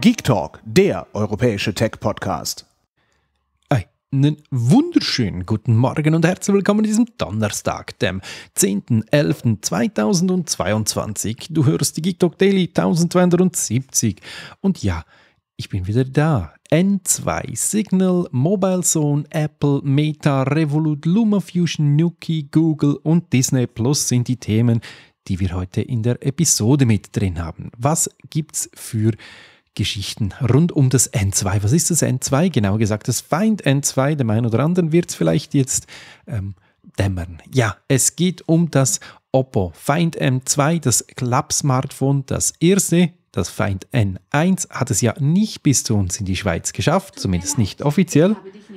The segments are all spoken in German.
Geek Talk, der europäische Tech-Podcast. Einen wunderschönen guten Morgen und herzlich willkommen an diesem Donnerstag, dem 10.11.2022. Du hörst die Geek Talk Daily 1270. Und ja, ich bin wieder da. N2, Signal, Mobile Zone, Apple, Meta, Revolut, LumaFusion, Nuki, Google und Disney Plus sind die Themen, die wir heute in der Episode mit drin haben. Was gibt's für Geschichten rund um das N2. Was ist das N2? Genau gesagt, das Feind N2, dem einen oder anderen wird es vielleicht jetzt ähm, dämmern. Ja, es geht um das Oppo Feind M2, das Club-Smartphone, das erste. Das Feind N1 hat es ja nicht bis zu uns in die Schweiz geschafft, zumindest nicht offiziell. Ich habe dich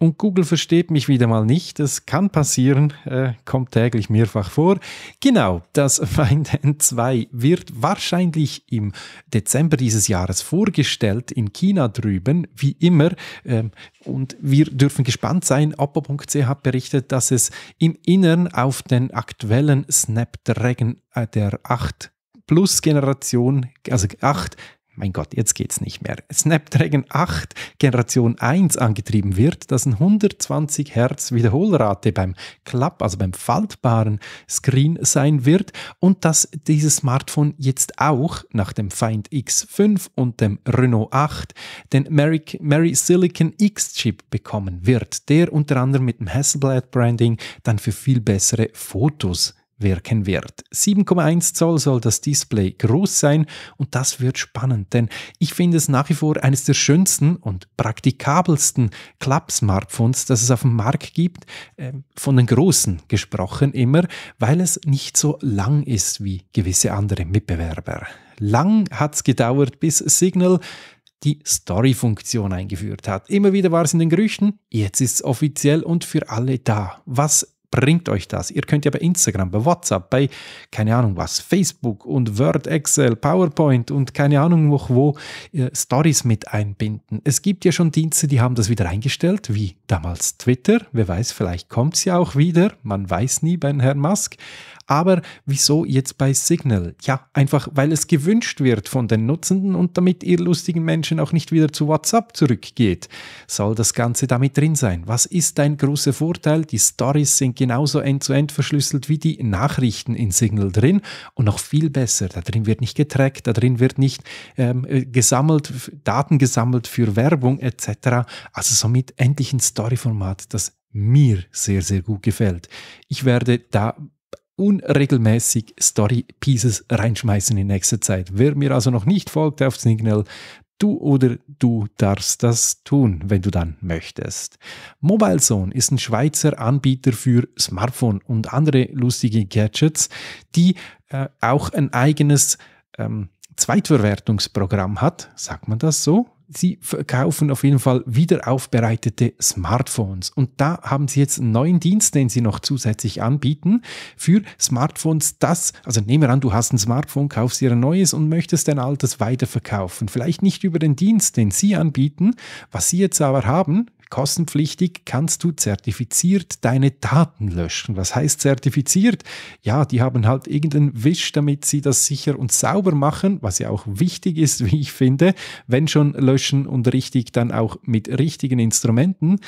und Google versteht mich wieder mal nicht. Das kann passieren, äh, kommt täglich mehrfach vor. Genau, das FindN 2 wird wahrscheinlich im Dezember dieses Jahres vorgestellt in China drüben, wie immer. Ähm, und wir dürfen gespannt sein. Oppo.ch hat berichtet, dass es im Innern auf den aktuellen Snapdragon äh, der 8 Plus Generation, also 8 mein Gott, jetzt geht's nicht mehr, Snapdragon 8 Generation 1 angetrieben wird, das eine 120 Hertz Wiederholrate beim Klapp, also beim faltbaren Screen sein wird und dass dieses Smartphone jetzt auch nach dem Find X5 und dem Renault 8 den Mary, Mary Silicon X-Chip bekommen wird, der unter anderem mit dem Hasselblad-Branding dann für viel bessere Fotos wirken wird. 7,1 Zoll soll das Display groß sein und das wird spannend, denn ich finde es nach wie vor eines der schönsten und praktikabelsten Club-Smartphones, das es auf dem Markt gibt, ähm, von den großen gesprochen immer, weil es nicht so lang ist wie gewisse andere Mitbewerber. Lang hat es gedauert, bis Signal die Story-Funktion eingeführt hat. Immer wieder war es in den Gerüchten, jetzt ist es offiziell und für alle da. Was bringt euch das. Ihr könnt ja bei Instagram, bei WhatsApp, bei keine Ahnung was, Facebook und Word, Excel, PowerPoint und keine Ahnung noch wo äh, Stories mit einbinden. Es gibt ja schon Dienste, die haben das wieder eingestellt, wie damals Twitter. Wer weiß, vielleicht kommt es ja auch wieder. Man weiß nie bei Herrn Musk. Aber wieso jetzt bei Signal? Ja, einfach weil es gewünscht wird von den Nutzenden und damit ihr lustigen Menschen auch nicht wieder zu WhatsApp zurückgeht, soll das Ganze damit drin sein. Was ist dein großer Vorteil? Die Stories sind genauso end to end -end verschlüsselt wie die Nachrichten in Signal drin und noch viel besser. Da drin wird nicht getrackt, da drin wird nicht ähm, äh, gesammelt, Daten gesammelt für Werbung etc. Also somit endlich ein Story-Format, das mir sehr, sehr gut gefällt. Ich werde da unregelmäßig Story Pieces reinschmeißen in nächster Zeit. Wer mir also noch nicht folgt auf Signal, du oder du darfst das tun, wenn du dann möchtest. MobileZone ist ein Schweizer Anbieter für Smartphone und andere lustige Gadgets, die äh, auch ein eigenes ähm, Zweitverwertungsprogramm hat, sagt man das so? sie verkaufen auf jeden Fall wiederaufbereitete Smartphones. Und da haben sie jetzt einen neuen Dienst, den sie noch zusätzlich anbieten für Smartphones, das, also nehmen wir an, du hast ein Smartphone, kaufst dir ein neues und möchtest dein altes weiterverkaufen. Vielleicht nicht über den Dienst, den sie anbieten. Was sie jetzt aber haben, kostenpflichtig, kannst du zertifiziert deine Daten löschen. Was heißt zertifiziert? Ja, die haben halt irgendeinen Wisch, damit sie das sicher und sauber machen, was ja auch wichtig ist, wie ich finde. Wenn schon löschen und richtig, dann auch mit richtigen Instrumenten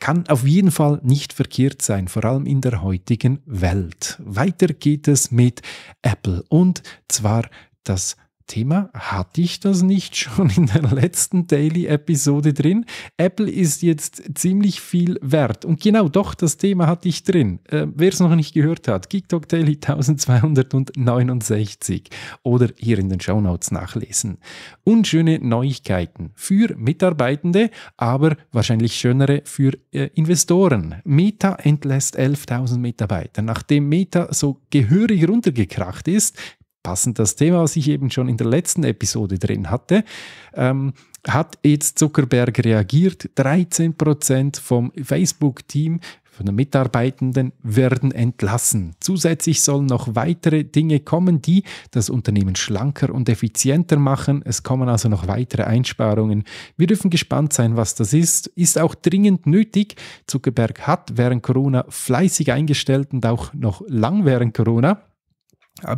kann auf jeden Fall nicht verkehrt sein, vor allem in der heutigen Welt. Weiter geht es mit Apple und zwar das Thema, hatte ich das nicht schon in der letzten Daily-Episode drin? Apple ist jetzt ziemlich viel wert. Und genau doch, das Thema hatte ich drin. Äh, Wer es noch nicht gehört hat, TikTok Daily 1269 oder hier in den Shownotes nachlesen. Unschöne Neuigkeiten für Mitarbeitende, aber wahrscheinlich schönere für äh, Investoren. Meta entlässt 11.000 Mitarbeiter. Nachdem Meta so gehörig runtergekracht ist, passend das Thema, was ich eben schon in der letzten Episode drin hatte, ähm, hat jetzt Zuckerberg reagiert. 13 Prozent vom Facebook-Team von den Mitarbeitenden werden entlassen. Zusätzlich sollen noch weitere Dinge kommen, die das Unternehmen schlanker und effizienter machen. Es kommen also noch weitere Einsparungen. Wir dürfen gespannt sein, was das ist. Ist auch dringend nötig. Zuckerberg hat während Corona fleißig eingestellt und auch noch lang während Corona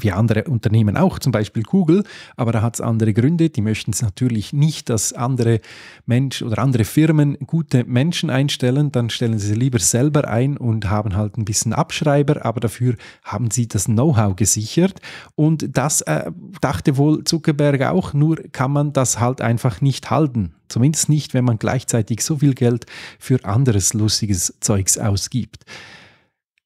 wie andere Unternehmen auch, zum Beispiel Google, aber da hat es andere Gründe. Die möchten es natürlich nicht, dass andere Menschen oder andere Firmen gute Menschen einstellen, dann stellen sie sie lieber selber ein und haben halt ein bisschen Abschreiber, aber dafür haben sie das Know-how gesichert. Und das äh, dachte wohl Zuckerberg auch, nur kann man das halt einfach nicht halten. Zumindest nicht, wenn man gleichzeitig so viel Geld für anderes lustiges Zeugs ausgibt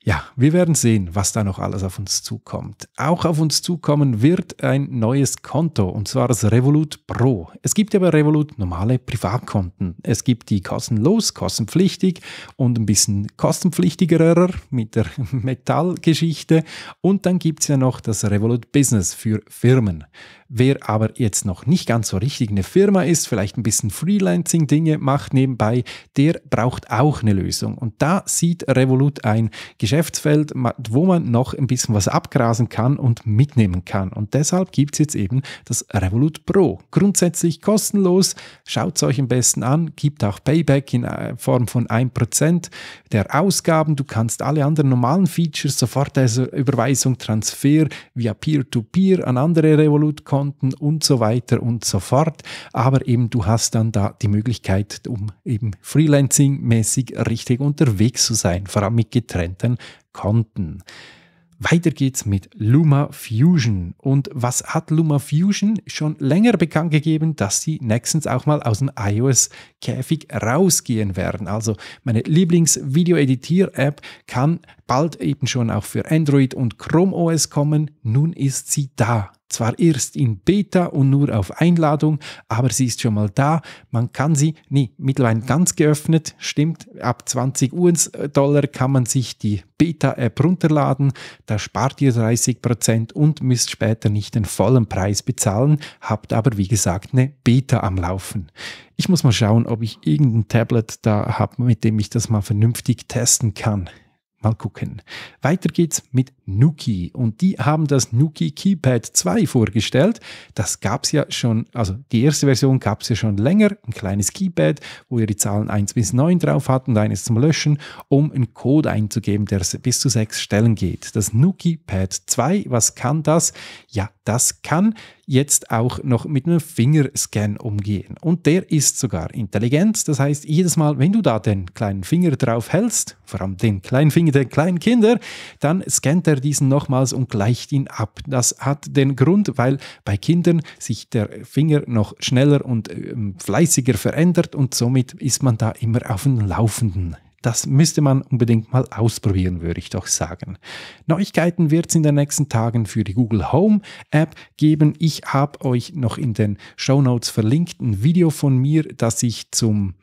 ja, wir werden sehen, was da noch alles auf uns zukommt. Auch auf uns zukommen wird ein neues Konto, und zwar das Revolut Pro. Es gibt ja bei Revolut normale Privatkonten. Es gibt die kostenlos, kostenpflichtig und ein bisschen kostenpflichtigerer mit der Metallgeschichte. Und dann gibt es ja noch das Revolut Business für Firmen. Wer aber jetzt noch nicht ganz so richtig eine Firma ist, vielleicht ein bisschen Freelancing-Dinge macht nebenbei, der braucht auch eine Lösung. Und da sieht Revolut ein, Geschäftsfeld, wo man noch ein bisschen was abgrasen kann und mitnehmen kann. Und deshalb gibt es jetzt eben das Revolut Pro. Grundsätzlich kostenlos, schaut es euch am besten an, gibt auch Payback in äh, Form von 1% der Ausgaben. Du kannst alle anderen normalen Features, sofort Überweisung, Transfer via Peer-to-Peer -Peer an andere Revolut-Konten und so weiter und so fort. Aber eben du hast dann da die Möglichkeit, um eben Freelancing-mäßig richtig unterwegs zu sein, vor allem mit getrennten konnten. Weiter geht's mit Luma Fusion. Und was hat Luma Fusion schon länger bekannt gegeben, dass sie nächstens auch mal aus dem iOS-Käfig rausgehen werden? Also meine Lieblings-Video-Editier-App kann bald eben schon auch für Android und Chrome OS kommen. Nun ist sie da. Zwar erst in Beta und nur auf Einladung, aber sie ist schon mal da. Man kann sie, nee, mittlerweile ganz geöffnet, stimmt, ab 20 US-Dollar kann man sich die Beta-App runterladen. Da spart ihr 30% Prozent und müsst später nicht den vollen Preis bezahlen, habt aber wie gesagt eine Beta am Laufen. Ich muss mal schauen, ob ich irgendein Tablet da habe, mit dem ich das mal vernünftig testen kann. Mal gucken. Weiter geht's mit Nuki. Und die haben das Nuki Keypad 2 vorgestellt. Das gab's ja schon, also die erste Version gab's ja schon länger. Ein kleines Keypad, wo ihr die Zahlen 1 bis 9 drauf hatten und eines zum Löschen, um einen Code einzugeben, der bis zu sechs Stellen geht. Das Nuki Pad 2, was kann das? Ja, das kann jetzt auch noch mit einem Fingerscan umgehen. Und der ist sogar intelligent. Das heißt, jedes Mal, wenn du da den kleinen Finger drauf hältst, vor allem den kleinen Finger der kleinen Kinder, dann scannt er diesen nochmals und gleicht ihn ab. Das hat den Grund, weil bei Kindern sich der Finger noch schneller und ähm, fleißiger verändert und somit ist man da immer auf dem Laufenden. Das müsste man unbedingt mal ausprobieren, würde ich doch sagen. Neuigkeiten wird es in den nächsten Tagen für die Google Home App geben. Ich habe euch noch in den Show Notes verlinkt ein Video von mir, das ich zum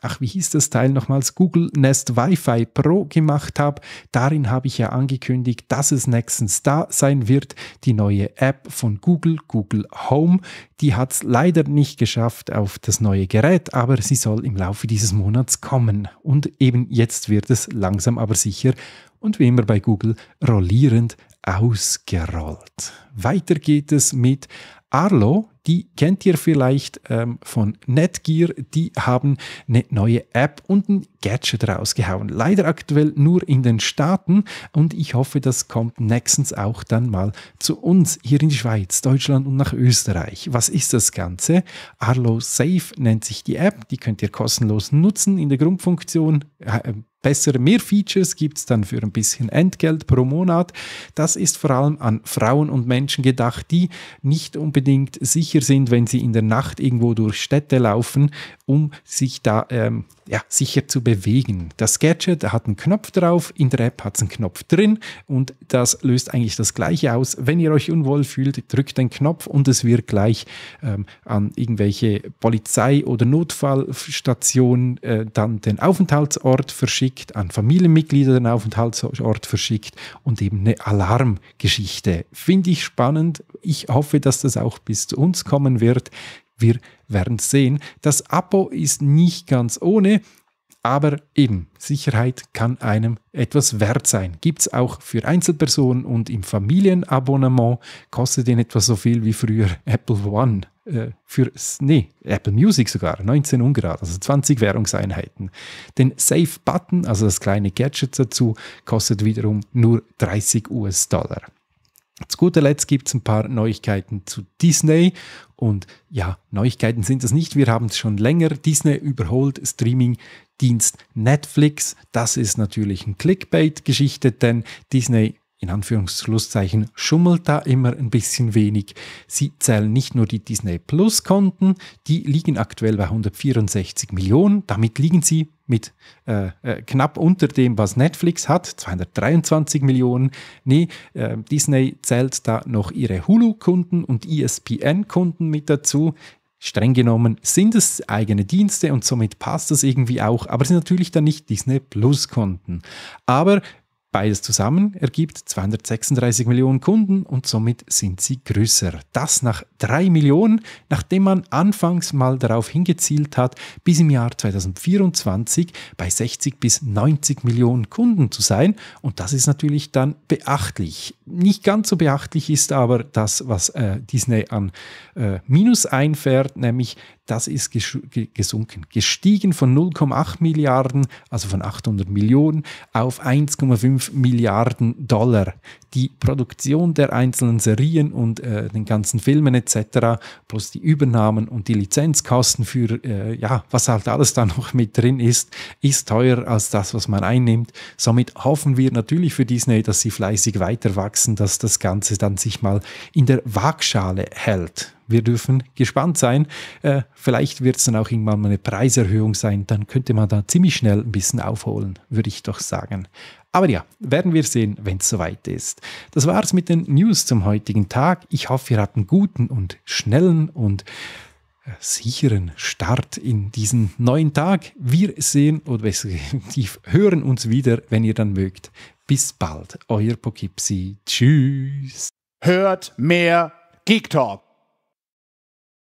ach, wie hieß das Teil nochmals, Google Nest Wi-Fi Pro gemacht habe. Darin habe ich ja angekündigt, dass es nächstens da sein wird. Die neue App von Google, Google Home, die hat es leider nicht geschafft auf das neue Gerät, aber sie soll im Laufe dieses Monats kommen. Und eben jetzt wird es langsam aber sicher und wie immer bei Google rollierend ausgerollt. Weiter geht es mit Arlo die kennt ihr vielleicht ähm, von Netgear. Die haben eine neue App und ein Gadget rausgehauen. Leider aktuell nur in den Staaten und ich hoffe, das kommt nächstens auch dann mal zu uns hier in die Schweiz, Deutschland und nach Österreich. Was ist das Ganze? Arlo Safe nennt sich die App. Die könnt ihr kostenlos nutzen in der Grundfunktion. Äh, bessere, mehr Features gibt es dann für ein bisschen Entgelt pro Monat. Das ist vor allem an Frauen und Menschen gedacht, die nicht unbedingt sicher sicher sind, wenn sie in der Nacht irgendwo durch Städte laufen, um sich da ähm, ja, sicher zu bewegen. Das Gadget hat einen Knopf drauf, in der App hat es einen Knopf drin und das löst eigentlich das Gleiche aus. Wenn ihr euch unwohl fühlt, drückt den Knopf und es wird gleich ähm, an irgendwelche Polizei- oder Notfallstationen äh, dann den Aufenthaltsort verschickt, an Familienmitglieder den Aufenthaltsort verschickt und eben eine Alarmgeschichte. Finde ich spannend. Ich hoffe, dass das auch bis zu uns kommen wird. Wir werden sehen. Das Abo ist nicht ganz ohne, aber eben, Sicherheit kann einem etwas wert sein. Gibt es auch für Einzelpersonen und im Familienabonnement kostet den etwa so viel wie früher Apple One. Äh, für, nee, Apple Music sogar, 19 Ungrad, also 20 Währungseinheiten. Den Safe Button, also das kleine Gadget dazu, kostet wiederum nur 30 US-Dollar. Zu guter Letzt gibt es ein paar Neuigkeiten zu Disney. Und ja, Neuigkeiten sind es nicht. Wir haben es schon länger. Disney überholt Streaming-Dienst Netflix. Das ist natürlich ein Clickbait-Geschichte, denn Disney in Anführungszeichen schummelt da immer ein bisschen wenig. Sie zählen nicht nur die Disney Plus Konten, die liegen aktuell bei 164 Millionen. Damit liegen sie mit äh, äh, knapp unter dem, was Netflix hat, 223 Millionen. Nee, äh, Disney zählt da noch ihre Hulu-Kunden und ESPN-Kunden mit dazu. Streng genommen sind es eigene Dienste und somit passt das irgendwie auch, aber es sind natürlich dann nicht Disney Plus Konten. Aber Beides zusammen ergibt 236 Millionen Kunden und somit sind sie größer. Das nach 3 Millionen, nachdem man anfangs mal darauf hingezielt hat, bis im Jahr 2024 bei 60 bis 90 Millionen Kunden zu sein. Und das ist natürlich dann beachtlich. Nicht ganz so beachtlich ist aber das, was äh, Disney an äh, Minus einfährt, nämlich das ist gesunken. Gestiegen von 0,8 Milliarden, also von 800 Millionen, auf 1,5 Milliarden Dollar. Die Produktion der einzelnen Serien und äh, den ganzen Filmen etc., plus die Übernahmen und die Lizenzkosten für, äh, ja, was halt alles da noch mit drin ist, ist teurer als das, was man einnimmt. Somit hoffen wir natürlich für Disney, dass sie fleißig weiter wachsen, dass das Ganze dann sich mal in der Waagschale hält wir dürfen gespannt sein. Äh, vielleicht wird es dann auch irgendwann mal eine Preiserhöhung sein. Dann könnte man da ziemlich schnell ein bisschen aufholen, würde ich doch sagen. Aber ja, werden wir sehen, wenn es soweit ist. Das war's mit den News zum heutigen Tag. Ich hoffe, ihr habt einen guten und schnellen und äh, sicheren Start in diesen neuen Tag. Wir sehen oder besser hören uns wieder, wenn ihr dann mögt. Bis bald, euer Pokipsi. Tschüss. Hört mehr Geek Talk.